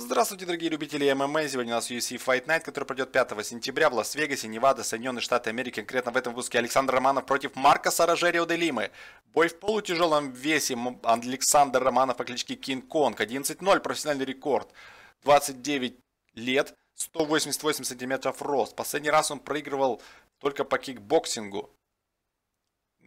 Здравствуйте, дорогие любители ММА. Сегодня у нас UFC Fight Night, который пройдет 5 сентября в Лас-Вегасе, Невада, Соединенные Штаты Америки. Конкретно в этом выпуске Александр Романов против Марка Саражерио де Лимы. Бой в полутяжелом весе. Александр Романов по кличке Кинг-Конг. 11-0, профессиональный рекорд. 29 лет, 188 сантиметров рост. Последний раз он проигрывал только по кикбоксингу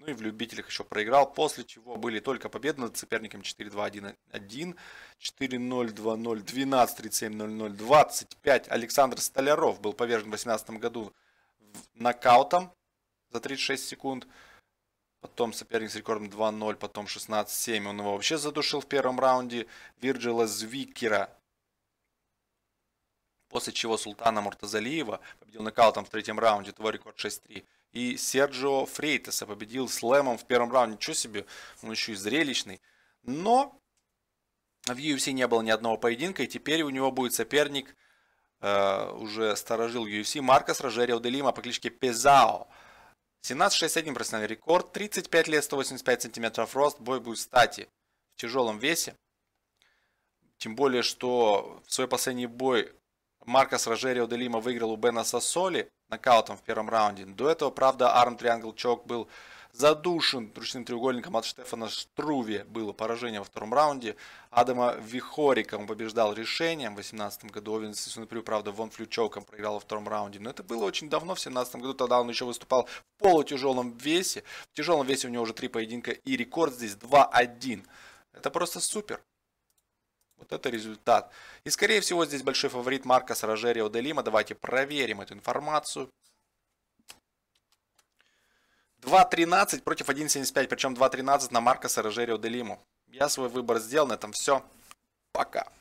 ну и в любителях еще проиграл, после чего были только победы над соперником 4-2-1-1, 4-0, 2-0, 12, 37, 0-0, 25. Александр Столяров был повержен в 2018 году нокаутом за 36 секунд. Потом соперник с рекордом 2-0, потом 16-7. Он его вообще задушил в первом раунде. Вирджила Звикера. После чего Султана Муртазалиева победил нокаутом в третьем раунде. Твой рекорд 6-3 и Серджио Фрейтеса победил слэмом в первом раунде. Ничего себе, он еще и зрелищный. Но в UFC не было ни одного поединка, и теперь у него будет соперник, э, уже сторожил UFC, Маркос Рожерио Делима по кличке Пезао. 17-6-1 профессиональный рекорд, 35 лет, 185 сантиметров рост, бой будет стати в тяжелом весе. Тем более, что в свой последний бой Маркос Рожерио Делима выиграл у Бена Сосоли, нокаутом в первом раунде. До этого, правда, Arm Triangle Choke был задушен ручным треугольником от Штефана Штруве Было поражение во втором раунде. Адама Вихорика он побеждал решением в 2018 году. Овенс Сунапрю, правда, Вон Флючоком проиграл во втором раунде. Но это было очень давно, в 2017 году. Тогда он еще выступал в полутяжелом весе. В тяжелом весе у него уже три поединка и рекорд здесь 2-1. Это просто супер. Вот это результат. И скорее всего здесь большой фаворит Маркос Рожерио де Лима. Давайте проверим эту информацию. 2.13 против 1.75, причем 2.13 на Маркоса Рожерио де Лиму. Я свой выбор сделал, на этом все. Пока.